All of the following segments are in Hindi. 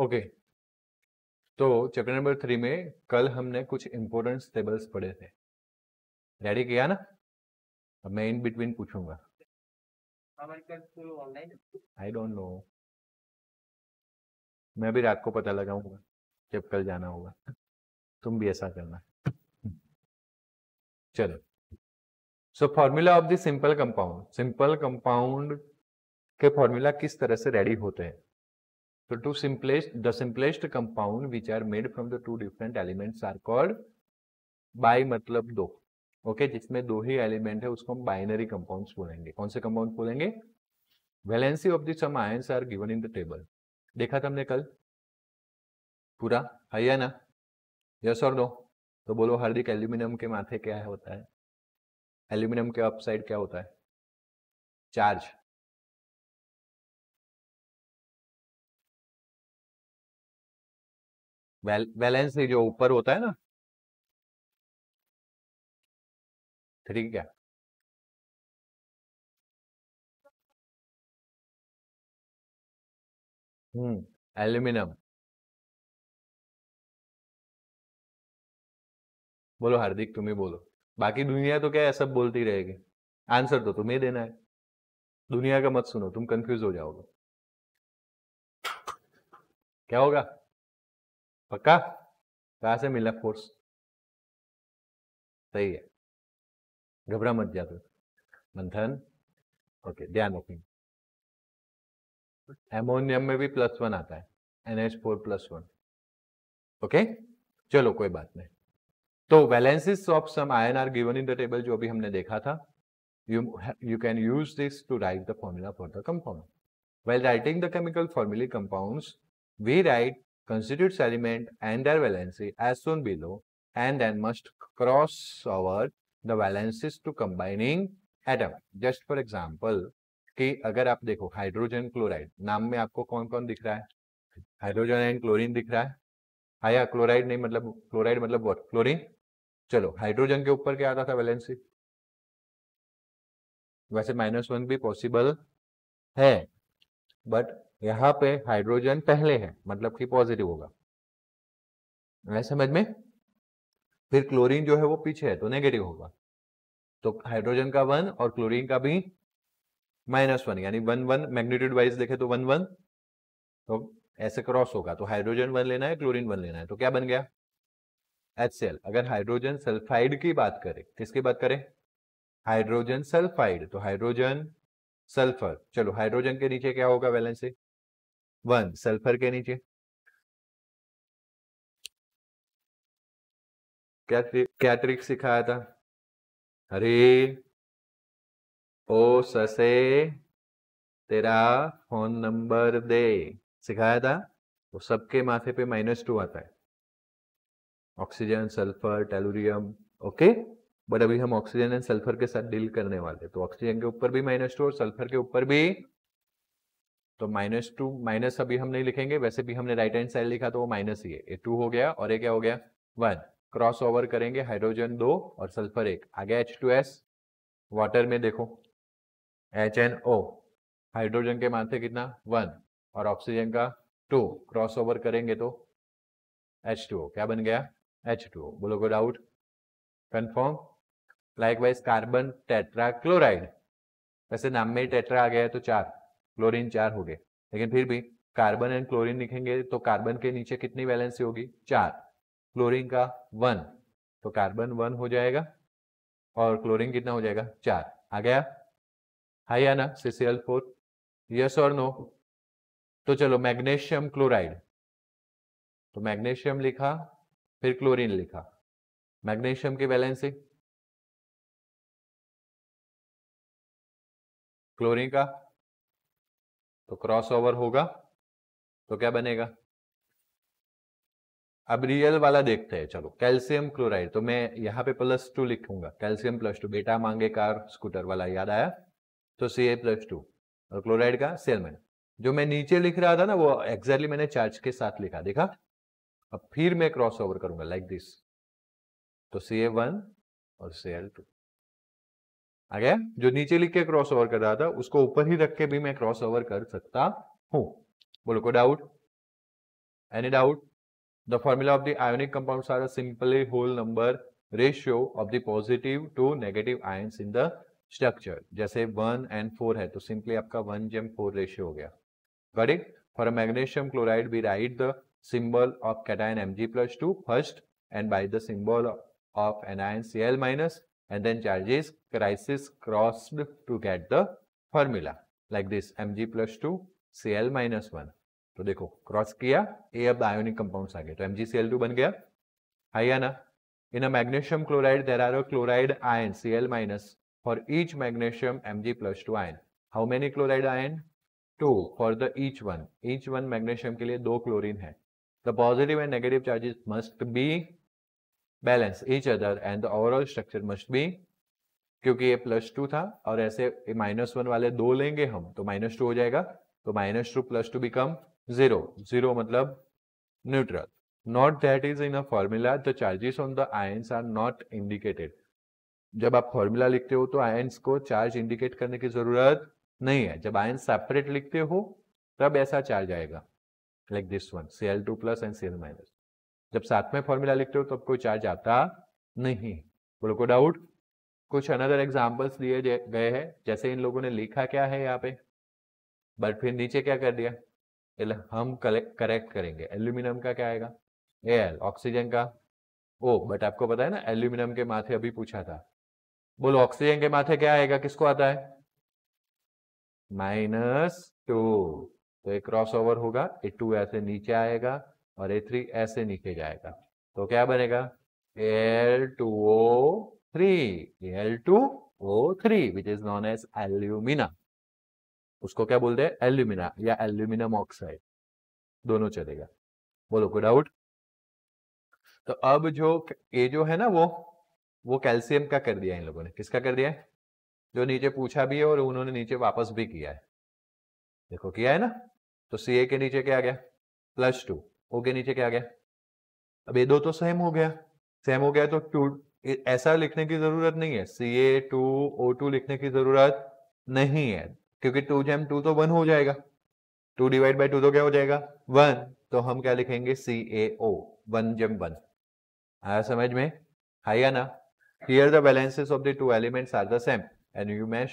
ओके तो चैप्टर नंबर थ्री में कल हमने कुछ इंपोर्टेंट स्टेबल्स पढ़े थे रेडी किया ना अब मैं इन बिटवीन पूछूंगा आई डोंट नो मैं भी रात को पता लगाऊंगा जब कल जाना होगा तुम भी ऐसा करना चलो so formula of the simple compound simple compound के फॉर्मूला किस तरह से रेडी होते हैं So two simplest, the simplest compound which are made from the two different elements are called bi मतलब दो ओके okay, जिसमें दो ही एलिमेंट है उसको हम बाइनरी कंपाउंड्स बोलेंगे कौन से कंपाउंड बोलेंगे valency of the some ions are given in the table देखा था हमने कल पूरा है ना यस और नो तो बोलो हार्दिक एल्यूमिनियम के माथे क्या होता है एल्यूमिनियम के अपसाइड क्या होता है चार्ज बैलेंस जो ऊपर होता है ना ठीक है हम्म एल्यूमिनियम बोलो हार्दिक तुम ही बोलो बाकी दुनिया तो क्या है सब बोलती रहेगी आंसर तो तुम्हें देना है दुनिया का मत सुनो तुम कंफ्यूज हो जाओगे क्या होगा पक्का कहा से मिला फोर्स सही है घबरा मत जाते मंथन ओके ध्यान रखेंगे एमोनियम में भी प्लस वन आता है NH four plus one okay चलो कोई बात नहीं तो valencies of some ion are given in the table जो अभी हमने देखा था you you can use this to write the formula for the compound well writing the chemical formulae compound we write constitutes element and their valency as shown below and then must cross over the valences to combining atom. Just for example, कि अगर आप देखो हाइड्रोजन क्लोराइड नाम में आपको कौन कौन दिख रहा है हाइड्रोजन एंड क्लोरीन दिख रहा है हाँ या क्लोराइड नहीं मतलब क्लोराइड मतलब वॉट क्लोरीन चलो हाइड्रोजन के ऊपर क्या आता था वैलेंसी वैसे माइनस वन भी पॉसिबल है बट यहाँ पे हाइड्रोजन पहले है मतलब कि पॉजिटिव होगा समझ में फिर क्लोरीन जो है वो पीछे है तो नेगेटिव होगा तो हाइड्रोजन का वन और क्लोरीन का भी माइनस वन यानी वन वन मैग्नीट्यूड वाइज देखे तो वन वन तो ऐसे क्रॉस होगा तो हाइड्रोजन वन लेना है क्लोरीन वन लेना है तो क्या बन गया एच अगर हाइड्रोजन सल्फाइड की बात करें किसकी बात करें हाइड्रोजन सल्फाइड तो हाइड्रोजन सल्फर चलो हाइड्रोजन के नीचे क्या होगा वैलेंस वन सल्फर के नीचे क्या क्या ट्रिक सिखाया था हरे ओ ससे तेरा फोन नंबर दे सिखाया था वो सबके माथे पे माइनस टू आता है oxygen sulphur tellurium okay but अभी हम ऑक्सीजन एंड सल्फर के साथ डील करने वाले तो ऑक्सीजन के ऊपर भी माइनस टू और सल्फर के ऊपर भी तो माइनस टू माइनस अभी हम नहीं लिखेंगे वैसे भी हमने राइट हैंड साइड लिखा तो वो माइनस ही है ये टू हो गया और ये क्या हो गया वन क्रॉस ओवर करेंगे हाइड्रोजन दो और सल्फर एक आगे एच टू एस वाटर में देखो एच एन ओ हाइड्रोजन के मानते कितना वन और ऑक्सीजन का टू क्रॉस ओवर करेंगे तो एच टू ओ क्या बन गया एच टू ओ बोलो गो doubt confirm likewise carbon tetrachloride वैसे नाम में ही टेट्रा आ गया है तो चार क्लोरीन चार हो गए लेकिन फिर भी कार्बन एंड क्लोरीन लिखेंगे तो कार्बन के नीचे कितनी वैलेंसी होगी चार क्लोरीन का वन तो कार्बन वन हो जाएगा और क्लोरीन कितना हो जाएगा चार आ गया हाई है ना सीसीएल फोर यस और नो तो चलो मैग्नेशियम क्लोराइड तो मैग्नेशियम लिखा फिर क्लोरीन लिखा मैग्नेशियम की वैलेंसी क्लोरीन का तो क्रॉस ओवर होगा तो क्या बनेगा अब रियल वाला देखते हैं चलो कैल्शियम क्लोराइड तो मैं यहाँ पे प्लस टू लिखूंगा कैल्शियम प्लस टू बेटा मांगे कार स्कूटर वाला याद आया तो सी ए प्लस टू और क्लोराइड का सेलमैन जो मैं नीचे लिख रहा था ना वो एग्जैक्टली मैंने चार्ज के साथ लिखा देखा अब फिर मैं क्रॉस ओवर करूंगा लाइक दिस तो सी ए वन और सी एल टू आगे जो नीचे लिख के क्रॉस ओवर कर रहा था उसको ऊपर ही रख के भी मैं क्रॉस ओवर कर सकता हूं बोलो को doubt any doubt the formula of the ionic compound are simply whole number ratio of the positive to negative ions in the structure जैसे वन एंड फोर है तो सिंपली आपका वन जेम फोर रेशियो हो गया correct for magnesium chloride we write the symbol of cation M G plus two first and by the symbol of anion C L minus and then charges crisis crossed to get the formula like this Mg plus 2 Cl minus 1 तो देखो क्रॉस किया ये अब आयोनिक कंपाउंड्स आ गए तो MgCl2 बन गया है या ना in a magnesium chloride there are a chloride ion Cl minus for each magnesium Mg plus 2 ion how many chloride ion two for the each one each one magnesium के लिए दो क्लोरीन है the positive and negative charges must be balance each other and the overall structure must be क्योंकि ये प्लस टू था और ऐसे माइनस वन वाले दो लेंगे हम तो माइनस टू हो जाएगा तो minus two plus two become zero zero मतलब neutral note that is in a formula the charges on the ions are not indicated जब आप फॉर्मूला लिखते हो तो आयंस को चार्ज इंडिकेट करने की जरूरत नहीं है जब आयंस सेपरेट लिखते हो तब ऐसा चार्ज आएगा like this one C L two plus and C L minus जब साथ में फॉर्मूला लिखते हो तब कोई चार्ज आता नहीं बोलो को डाउट कुछ अनदर एग्जाम्पल्स दिए गए हैं जैसे इन लोगों ने लिखा क्या है यहाँ पे बट फिर नीचे क्या कर दिया हम करेक्ट करेंगे एल्यूमिनियम का क्या आएगा एल ऑक्सीजन का ओ बट आपको पता है ना एल्यूमिनियम के माथे अभी पूछा था बोलो ऑक्सीजन के माथे क्या आएगा किसको आता है माइनस टू तो एक क्रॉस ओवर होगा ए टू ऐसे नीचे आएगा और ए थ्री ऐसे नीचे जाएगा तो क्या बनेगा L two O three L two O three which is known as alumina उसको क्या बोलते हैं एल्यूमिना या एल्यूमिनियम ऑक्साइड दोनों चलेगा बोलो कोई डाउट तो अब जो ये जो है ना वो वो कैल्सियम का कर दिया इन लोगों ने किसका कर दिया है जो नीचे पूछा भी है और उन्होंने नीचे वापस भी किया है देखो किया है ना तो सी के नीचे क्या आ गया प्लस टू के नीचे क्या गया अब ये दो तो सेम हो गया सेम हो गया तो टू ऐसा लिखने की जरूरत नहीं है सी ए टू ओ टू लिखने की जरूरत नहीं है क्योंकि टू जेम टू तो वन हो जाएगा टू डिवाइड बाई टू तो क्या हो जाएगा वन तो हम क्या लिखेंगे सी ए ओ वन जेम वन आया समझ में आया ना here the valencies of the two elements are the same and you may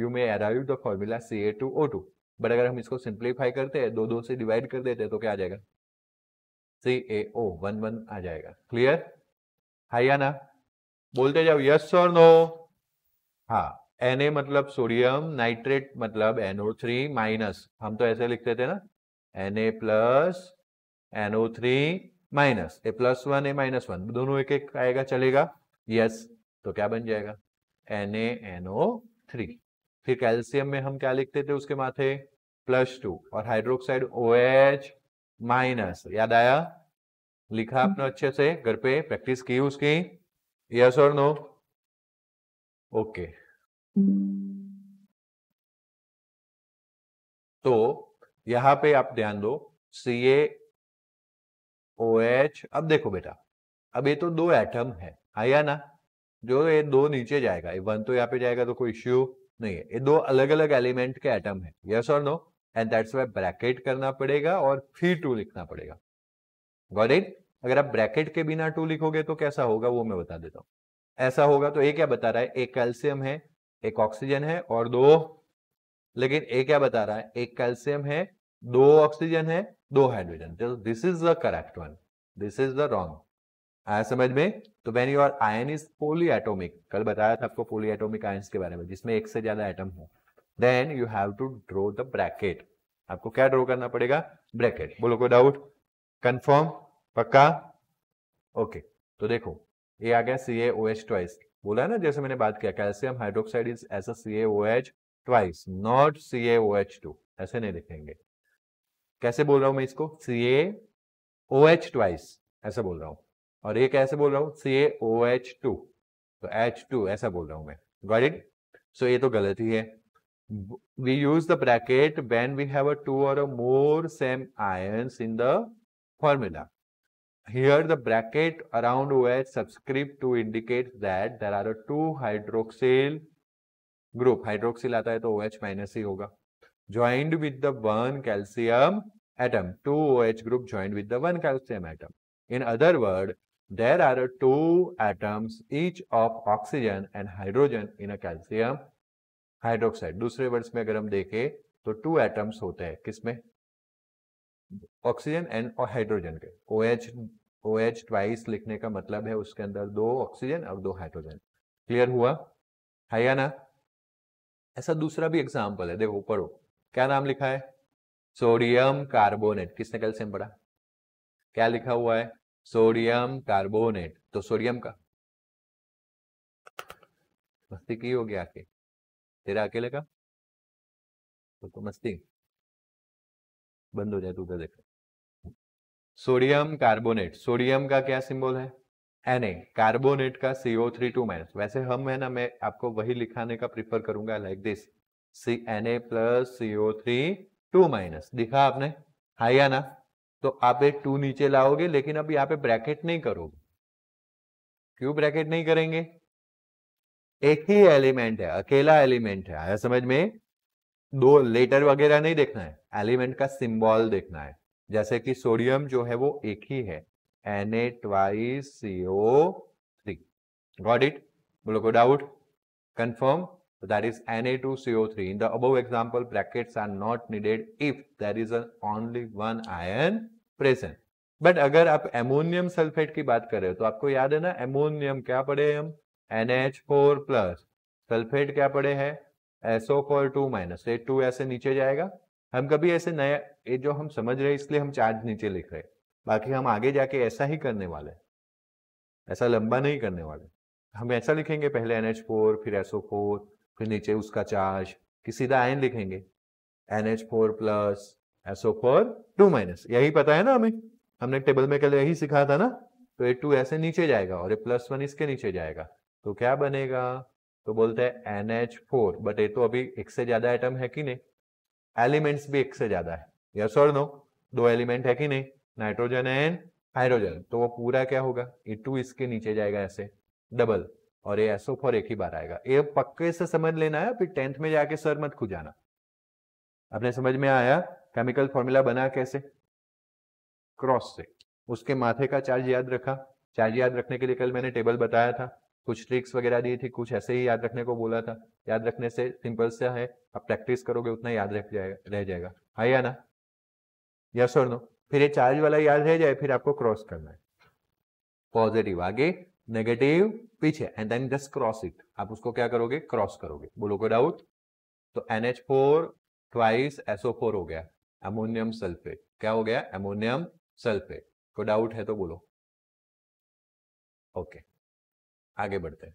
you may arrive the formula C A two O two but अगर हम इसको सिंप्लीफाई करते हैं दो दो से डिवाइड कर देते हैं तो क्या आ जाएगा सी ए ओ वन वन आ जाएगा क्लियर है या ना बोलते जाओ यस और नो हाँ एन ए मतलब सोडियम नाइट्रेट मतलब एनओ थ्री माइनस हम तो ऐसे लिखते थे ना N A plus NO three minus a plus one a minus one दोनों एक एक आएगा चलेगा यस तो क्या बन जाएगा एन ए एनओ थ्री फिर कैल्सियम में हम क्या लिखते थे उसके माथे प्लस टू और हाइड्रोक्साइड ओ एच माइनस याद आया लिखा हम्म। आपने अच्छे से घर पे प्रैक्टिस की उसकी यस और नो ओके तो यहां पे आप ध्यान दो सी ए ओ एच अब देखो बेटा अब ये तो दो एटम है आया हाँ ना जो ये दो नीचे जाएगा वन तो यहाँ पे जाएगा तो कोई इश्यू नहीं है ये दो अलग अलग एलिमेंट के एटम है यस और no and that's why bracket करना पड़ेगा और फिर टू लिखना पड़ेगा गॉट इट अगर आप ब्रैकेट के बिना टू लिखोगे तो कैसा होगा वो मैं बता देता हूँ ऐसा होगा तो ये क्या बता रहा है एक कैल्शियम है एक ऑक्सीजन है और दो लेकिन ए क्या बता रहा है एक कैल्शियम है दो ऑक्सीजन है दो हाइड्रोजन तो this is the correct one this is the wrong आया समझ में तो when your ion is atomic कल बताया था आपको एटोमिक आयन के बारे में जिसमें एक से ज्यादा एटम हो then you have to draw the bracket आपको क्या ड्रॉ करना पड़ेगा ब्रैकेट बोलो कोई डाउट कंफर्म पक्का ओके तो देखो ये आ गया सी ए ओ एच ट्वाइस बोला ना जैसे मैंने बात किया calcium hydroxide is as C A O H twice not C A O H two ऐसे नहीं लिखेंगे कैसे बोल रहा हूं मैं इसको सी ए ओ एच ट्वाइस ऐसा बोल रहा हूं और ये कैसे बोल रहा हूं C A O H two तो एच टू ऐसा बोल रहा हूं मैं गॉट इट सो ये तो गलत ही है we use the bracket when we have a two or a more same ions in the formula Here the bracket around OH subscript to indicates that there are a two hydroxyl group. Hydroxyl आता है तो OH minus hi hoga joined with the one calcium atom. Two OH group joined with the one calcium atom. In other word, there are two atoms each of oxygen and hydrogen in a calcium hydroxide. dusre words mein agar hum dekhe to two atoms hote hai kisme oxygen and और हाइड्रोजन के O H O H twice लिखने का मतलब है उसके अंदर दो ऑक्सीजन और दो हाइड्रोजन क्लियर हुआ है या ना ऐसा दूसरा भी एग्जाम्पल है देखो पढ़ो क्या नाम लिखा है सोडियम कार्बोनेट किसने कल से पढ़ा क्या लिखा हुआ है सोडियम कार्बोनेट तो सोडियम का मस्ती की हो गया आके तेरा अकेले का तो, तो मस्ती बंद हो जाए तो उधर रहे सोडियम कार्बोनेट सोडियम का क्या सिंबल है एन कार्बोनेट का सीओ थ्री टू माइनस वैसे हम है ना मैं आपको वही लिखाने का प्रिफर करूंगा like this C N A plus CO three two minus दिखा आपने हाई या ना तो आप एक टू नीचे लाओगे लेकिन अब यहाँ पे ब्रैकेट नहीं करोगे क्यों ब्रैकेट नहीं करेंगे एक ही एलिमेंट है अकेला एलिमेंट है आया समझ में दो लेटर वगैरह नहीं देखना है एलिमेंट का सिंबल देखना है जैसे कि सोडियम जो है वो एक ही है N A twice C O three got it बोलो को doubt confirm so that is Na2CO3 three in the अब example are are not needed if there is only one ion present but अगर आप एमोनियम सल्फेट की बात कर रहे हो तो आपको याद है ना एमोनियम क्या पड़े हम N H four plus sulphate क्या पड़े हैं एसओ फॉर टू माइनस ए टू ऐसे नीचे जाएगा हम कभी ऐसे नया ये जो हम समझ रहे हैं इसलिए हम चार्ज नीचे लिख रहे बाकी हम आगे जाके ऐसा ही करने वाले ऐसा लंबा नहीं करने वाले हम ऐसा लिखेंगे पहले एन एच फोर फिर एसओ फोर फिर नीचे उसका चार्ज कि सीधा आयन लिखेंगे N H four plus SO four two minus यही पता है ना हमें हमने टेबल में कल यही सिखा था ना तो ए टू ऐसे नीचे जाएगा और ए प्लस वन इसके नीचे जाएगा तो क्या बनेगा तो बोलते हैं एन एच फोर बट ये तो अभी एक से ज्यादा एटम है कि नहीं एलिमेंट्स भी एक से ज्यादा है यस और नो दो एलिमेंट है कि नहीं नाइट्रोजन एंड हाइड्रोजन तो वो पूरा क्या होगा ए टू इसके नीचे जाएगा ऐसे डबल और ये एसओ फोर एक ही बार आएगा ये पक्के से समझ लेना है फिर टेंथ में जाके सर मत खुजाना आपने समझ में आया केमिकल फॉर्मूला बना कैसे क्रॉस से उसके माथे का चार्ज याद रखा चार्ज याद रखने के लिए कल मैंने टेबल बताया था कुछ ट्रिक्स वगैरह दी थी कुछ ऐसे ही याद रखने को बोला था याद रखने से सिंपल से है आप प्रैक्टिस करोगे उतना याद रख जाएगा रह जाएगा हाँ या ना यस और नो फिर ये चार्ज वाला याद रह जाए फिर आपको क्रॉस करना है पॉजिटिव आगे नेगेटिव पीछे and then just cross it आप उसको क्या करोगे क्रॉस करोगे बोलो को डाउट तो N H four twice SO four हो गया एमोनियम सल्फेट क्या हो गया एमोनियम सल्फेट को डाउट है तो बोलो ओके okay. आगे बढ़ते हैं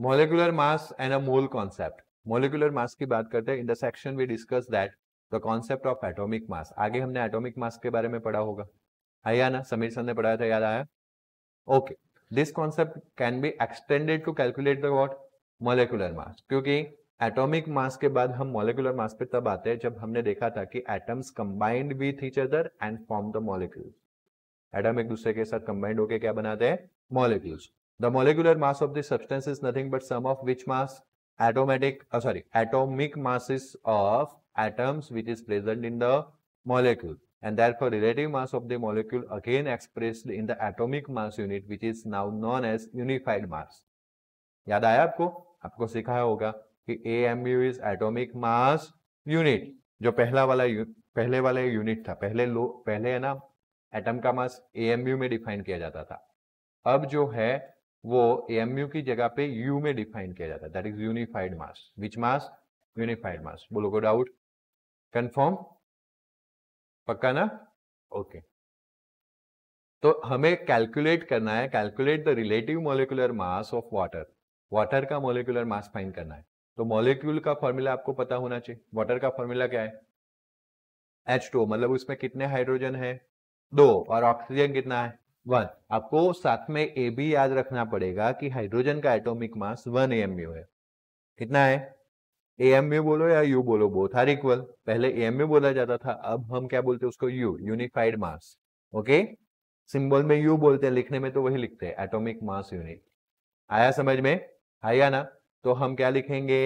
molecular mass and a mole concept molecular mass की बात करते हैं in the section we discuss that the concept of atomic mass आगे हमने एटॉमिक मास के बारे में पढ़ा होगा आया ना समीर सर ने पढ़ाया था याद आया okay this concept can be extended to calculate the what molecular mass क्योंकि एटॉमिक मास के बाद हम मोलिकुलर मास पे तब आते हैं जब हमने देखा था कि atoms combined with each other and form the molecule atom एक दूसरे के साथ कंबाइंड होकर क्या बनाते हैं molecules the molecular mass of this substance is nothing but sum of which mass automatic sorry atomic masses of atoms which is present in the molecule and that relative mass of the molecule again expressed in the atomic mass unit which is now known as unified मास याद आया आपको आपको सिखाया होगा कि A M U is atomic mass unit जो पहला वाला पहले वाला यूनिट था पहले लो पहले है ना एटम का मास ए में डिफाइन किया जाता था अब जो है वो ए की जगह पे यू में डिफाइन किया जाता है that is unified mass which mass unified mass बोलो को डाउट कंफर्म पक्का ना ओके okay. तो हमें कैलकुलेट करना है calculate the relative molecular mass of water water का मोलिकुलर मास फाइंड करना है तो मॉलिक्यूल का फॉर्मूला आपको पता होना चाहिए वाटर का फॉर्मूला क्या है एच टू मतलब उसमें कितने हाइड्रोजन है दो और ऑक्सीजन कितना है वन आपको साथ में ए भी याद रखना पड़ेगा कि हाइड्रोजन का atomic mass one M U है कितना है ए एम यू बोलो या यू बोलो बोथ आर इक्वल पहले ए एम यू बोला जाता था अब हम क्या बोलते हैं उसको U unified mass okay symbol में यू बोलते हैं लिखने में तो वही लिखते हैं एटॉमिक मास यूनिट आया समझ में आया ना तो हम क्या लिखेंगे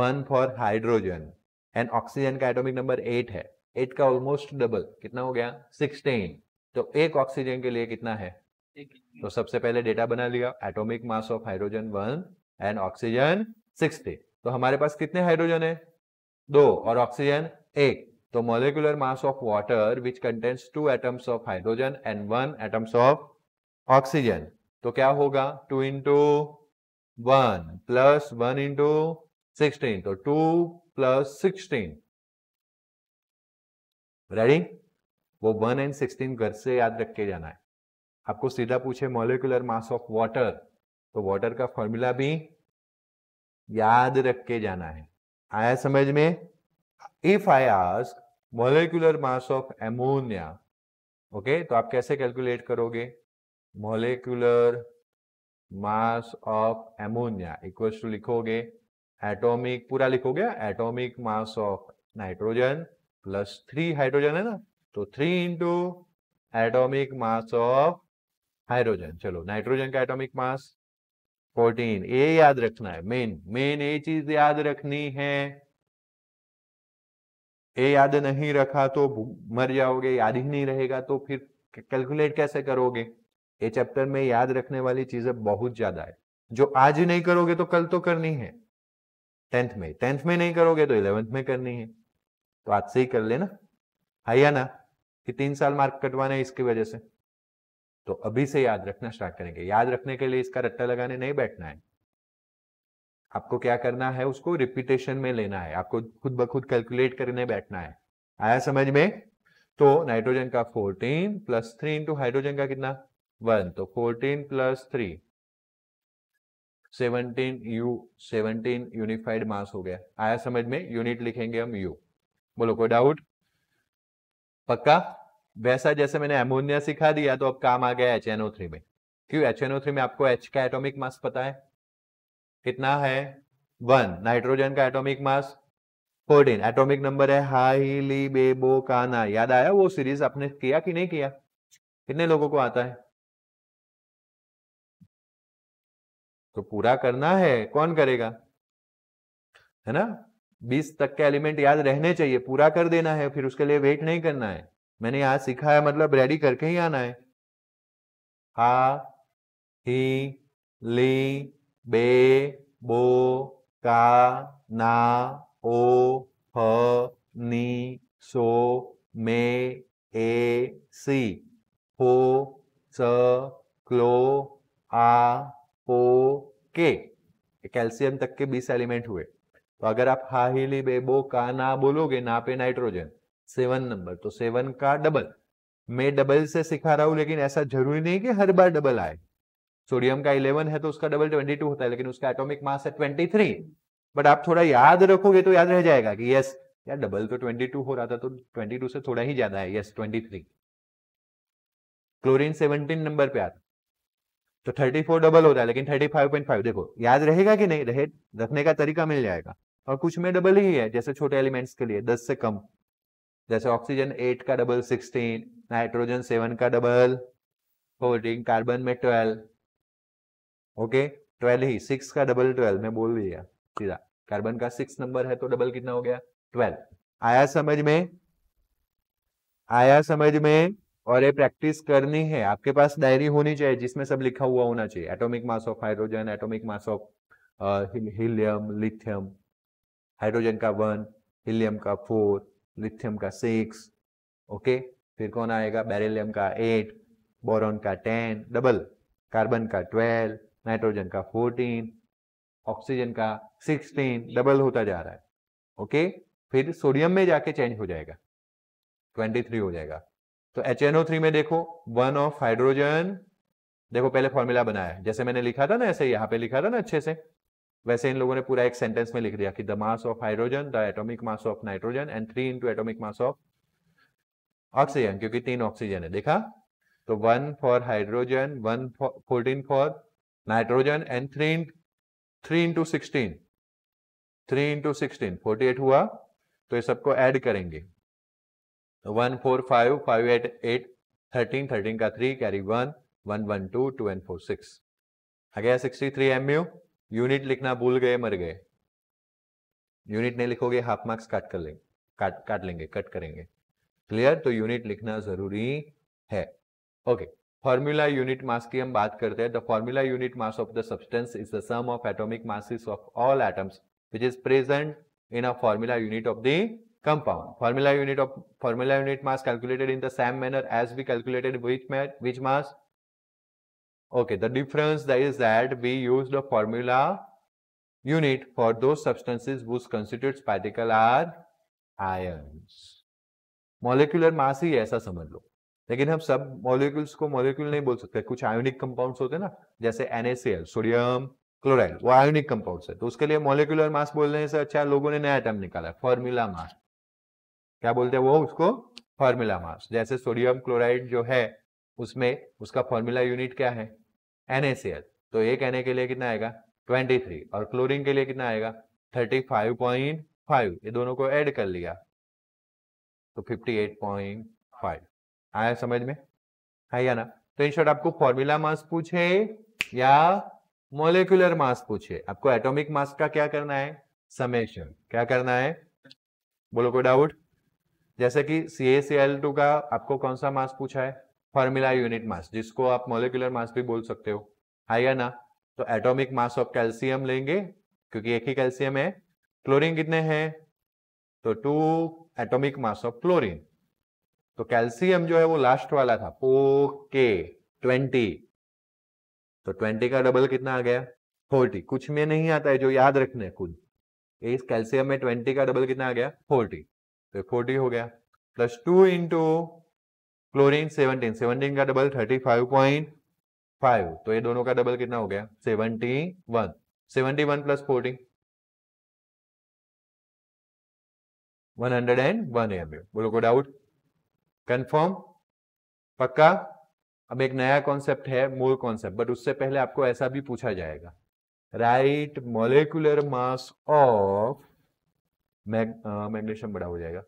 one for hydrogen and oxygen का एटॉमिक नंबर एट है एट का ऑलमोस्ट डबल कितना हो गया सिक्सटीन तो एक ऑक्सीजन के लिए कितना है तो सबसे पहले डेटा बना लिया atomic mass of hydrogen one and oxygen sixty तो हमारे पास कितने हाइड्रोजन है दो और ऑक्सीजन एक तो molecular mass of water which contains two atoms of hydrogen and one atoms of oxygen तो क्या होगा two into one plus one into sixteen तो टू प्लस सिक्सटीन रेडी वो वन एंड सिक्सटीन घर से याद रख के जाना है आपको सीधा पूछे मोलिकुलर मास ऑफ वाटर तो वाटर का फॉर्मूला भी याद रख के जाना है आया समझ में if I ask molecular mass of ammonia okay तो आप कैसे कैलकुलेट करोगे molecular mass of ammonia equals to लिखोगे एटॉमिक पूरा लिखोगे atomic mass of nitrogen plus three hydrogen है ना तो three into atomic mass of hydrogen चलो नाइट्रोजन का एटोमिक मास फोर्टीन ये याद रखना है मेन मेन ये चीज याद रखनी है ये याद नहीं रखा तो मर जाओगे याद ही नहीं रहेगा तो फिर कैलकुलेट कैसे करोगे ये चैप्टर में याद रखने वाली चीजें बहुत ज्यादा है जो आज नहीं करोगे तो कल तो करनी है टेंथ में टेंथ में नहीं करोगे तो इलेवेंथ में करनी है तो आज से ही कर लेना है या ना कि तीन साल मार्क कटवाना है इसकी वजह से तो अभी से याद रखना स्टार्ट करेंगे याद रखने के लिए इसका रट्टा लगाने नहीं बैठना है आपको क्या करना है उसको रिपीटेशन में लेना है आपको खुद ब खुद कैलकुलेट करने बैठना है आया समझ में तो नाइट्रोजन का fourteen plus three into hydrogen का कितना वन तो fourteen plus three seventeen U seventeen unified mass हो गया आया समझ में यूनिट लिखेंगे हम यू बोलो कोई डाउट पक्का वैसा जैसे मैंने एमोनिया सिखा दिया तो अब काम आ गया एच थ्री में क्यों एच थ्री में आपको एच का एटॉमिक मास पता है कितना है वन नाइट्रोजन का atomic mass fourteen atomic number है हाईली बेबो काना याद आया वो सीरीज आपने किया कि नहीं किया कितने लोगों को आता है तो पूरा करना है कौन करेगा है ना बीस तक के एलिमेंट याद रहने चाहिए पूरा कर देना है फिर उसके लिए वेट नहीं करना है मैंने यहाँ सीखा है मतलब रेडी करके ही आना है हा ही ली बे बो का ना ओ ह नी सो मे ए सी हो स क्लो आ ओ के कैल्शियम तक के बीस एलिमेंट हुए तो अगर आप बे बेबो का ना बोलोगे ना पे नाइट्रोजन सेवन नंबर तो सेवन का डबल मैं डबल से सिखा रहा हूं लेकिन ऐसा जरूरी नहीं कि हर बार डबल आए सोडियम का इलेवन है तो उसका डबल ट्वेंटी टू होता है लेकिन उसका एटॉमिक मास है ट्वेंटी थ्री बट आप थोड़ा याद रखोगे तो याद रह जाएगा कि यस यार डबल तो ट्वेंटी टू हो रहा था तो ट्वेंटी टू से थोड़ा ही ज्यादा है yes twenty three chlorine seventeen number पे आता तो थर्टी फोर डबल होता है लेकिन थर्टी फाइव पॉइंट फाइव देखो याद रहेगा कि नहीं रहे रखने का तरीका मिल जाएगा और कुछ में डबल ही है जैसे छोटे एलिमेंट्स के लिए दस से कम जैसे ऑक्सीजन एट का डबल सिक्सटीन नाइट्रोजन सेवन का डबल फोर्टीन कार्बन में ट्वेल्व ओके ट्वेल्व ही सिक्स का डबल ट्वेल्व में बोल दिया सीधा कार्बन का सिक्स नंबर है तो डबल कितना हो गया ट्वेल्व आया समझ में आया समझ में और ये प्रैक्टिस करनी है आपके पास डायरी होनी चाहिए जिसमें सब लिखा हुआ होना चाहिए atomic mass of hydrogen atomic mass of helium lithium hydrogen का वन हीलियम का फोर लिथियम का सिक्स ओके फिर कौन आएगा बेरिलियम का एट बोरॉन का टेन डबल कार्बन का ट्वेल्व नाइट्रोजन का फोर्टीन ऑक्सीजन का सिक्सटीन डबल होता जा रहा है ओके फिर सोडियम में जाके चेंज हो जाएगा ट्वेंटी थ्री हो जाएगा तो एच एन ओ थ्री में देखो वन ऑफ हाइड्रोजन देखो पहले फॉर्मूला बनाया जैसे मैंने लिखा था ना ऐसे यहाँ पे लिखा था ना अच्छे से वैसे इन लोगों ने पूरा एक सेंटेंस में लिख दिया कि the mass of hydrogen the atomic mass of nitrogen and three into atomic mass of oxygen क्योंकि तीन ऑक्सीजन है देखा तो one for hydrogen one fourteen for nitrogen and three three into sixteen three into sixteen forty eight हुआ तो ये सबको ऐड करेंगे one four five five eight eight thirteen thirteen का three carry one one one two two and four six आ गया sixty three M U unit लिखना भूल गए मर गए यूनिट नहीं लिखोगे हाफ मार्क्स काट कर लेंगे काट काट लेंगे कट करेंगे क्लियर तो यूनिट लिखना जरूरी है ओके फॉर्मूला यूनिट मास की हम बात करते हैं the formula unit mass of the substance is the sum of atomic masses of all atoms which is present in a formula unit of the compound formula unit of formula unit mass calculated in the same manner as we calculated which ma which mass Okay, the difference that is that we used a formula unit for those substances whose constituent particle are ions. Molecular mass ही ऐसा समझ लो लेकिन हम सब मॉलिक्यूल्स को मॉलिक्यूल नहीं बोल सकते कुछ आयोनिक कंपाउंड्स होते हैं ना जैसे एनएसएल सोडियम क्लोराइड वो आयोनिक कंपाउंड्स है तो उसके लिए मॉलिकुलर मास बोलने से अच्छा लोगों ने नया टर्म निकाला फॉर्मूला मास क्या बोलते हैं वो उसको फॉर्मूला मास जैसे सोडियम क्लोराइड जो है उसमें उसका फॉर्मूला यूनिट क्या है NaCl तो एक Na के लिए कितना आएगा 23 और क्लोरीन के लिए कितना आएगा 35.5 ये दोनों को ऐड कर लिया तो 58.5 आया समझ में है या ना तो इन शॉर्ट आपको फॉर्मूला मास पूछे या मोलिकुलर मास पूछे आपको एटॉमिक मास का क्या करना है समेशन क्या करना है बोलो कोई डाउट जैसे कि सी का आपको कौन सा मास पूछा है फॉर्मूला यूनिट मास जिसको आप मोलिकुलर मास भी बोल सकते हो है ना तो एटॉमिक मास ऑफ कैल्शियम लेंगे क्योंकि एक ही कैल्शियम है क्लोरीन कितने हैं तो two atomic mass of chlorine तो कैल्शियम जो है वो लास्ट वाला था के ट्वेंटी तो ट्वेंटी का डबल कितना आ गया फोर्टी कुछ में नहीं आता है जो याद रखने खुद इस कैल्शियम में ट्वेंटी का डबल कितना आ गया फोर्टी तो फोर्टी हो गया plus two into chlorine seventeen seventeen का double thirty five point five तो ये दोनों का डबल कितना हो गया seventy one seventy one plus fourteen one hundred and one M बोलो को डाउट कंफर्म पक्का अब एक नया कॉन्सेप्ट है मोल कॉन्सेप्ट बट उससे पहले आपको ऐसा भी पूछा जाएगा right molecular mass of magnesium बड़ा हो जाएगा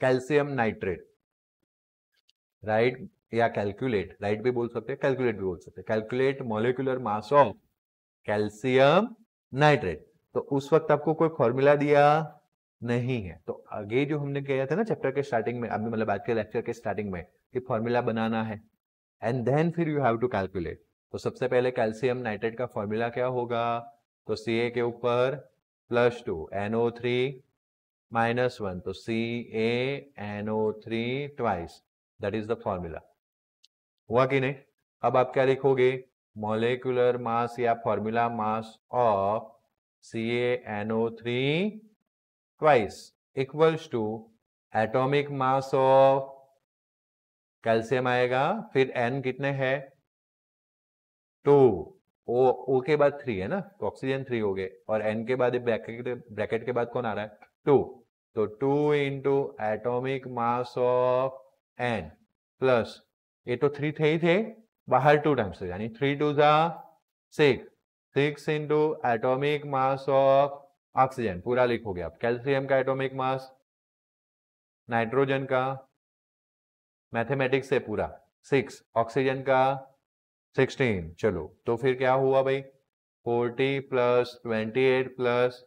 कैल्सियम नाइट्रेट राइट या कैलकुलेट राइट भी बोल सकते हैं कैलकुलेट भी बोल सकते हैं calculate molecular mass of calcium nitrate तो उस वक्त आपको कोई फॉर्मूला दिया नहीं है तो आगे जो हमने किया था ना चैप्टर के स्टार्टिंग में अभी मतलब आज के लेक्चर के स्टार्टिंग में कि फॉर्मूला बनाना है एंड देन फिर यू हैव टू कैलकुलेट तो सबसे पहले कैल्सियम नाइट्रेट का फॉर्मूला क्या होगा तो सी के ऊपर plus two NO three minus one A N O three twice that is the formula हुआ कि नहीं अब आप क्या लिखोगे मोलिकुलर मास या formula mass of C NO three twice equals to atomic mass of calcium आएगा फिर एन कितने है टू ओ ओ के बाद थ्री है ना तो ऑक्सीजन थ्री हो गए और एन के बाद ब्रैकेट ब्रैकेट के बाद कौन आ रहा है टू तो two into atomic mass of N plus ये तो थ्री थे ही थे बाहर टू टाइम्स यानी थ्री टू था six six into atomic mass of oxygen पूरा लिखोगे आप कैल्शियम का एटोमिक मास नाइट्रोजन का मैथमेटिक्स से पूरा सिक्स ऑक्सीजन का सिक्सटीन चलो तो फिर क्या हुआ भाई forty plus twenty eight plus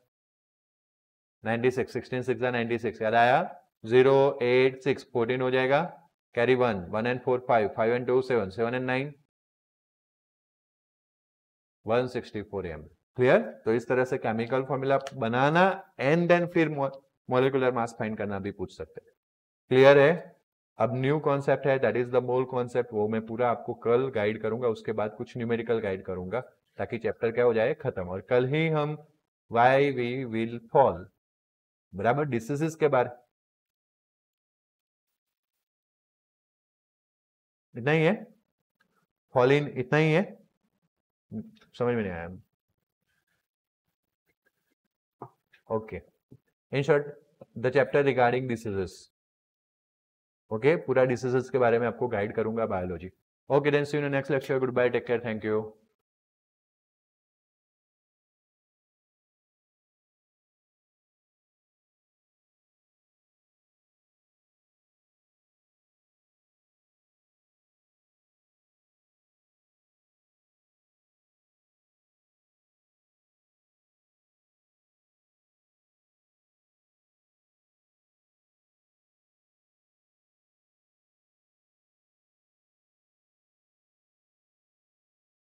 हो जाएगा carry one one and four five five and two seven seven and nine one sixty four M clear तो इस तरह से केमिकल फॉर्मूला बनाना एंड देन फिर मोलिकुलर मास फाइंड करना भी पूछ सकते हैं क्लियर है अब न्यू कॉन्सेप्ट है that is the mole concept वो मैं पूरा आपको कल गाइड करूंगा उसके बाद कुछ न्यूमेरिकल गाइड करूंगा ताकि चैप्टर क्या हो जाए खत्म और कल ही हम वाई वी विल फॉल बराबर ડિસીઝીસ के बारे इतना ही है फॉलिन इतना ही है समझ में नहीं आया okay in short the chapter regarding diseases okay पूरा डिसीजेस के बारे में आपको गाइड करूंगा biology okay then see you next lecture good bye take care thank you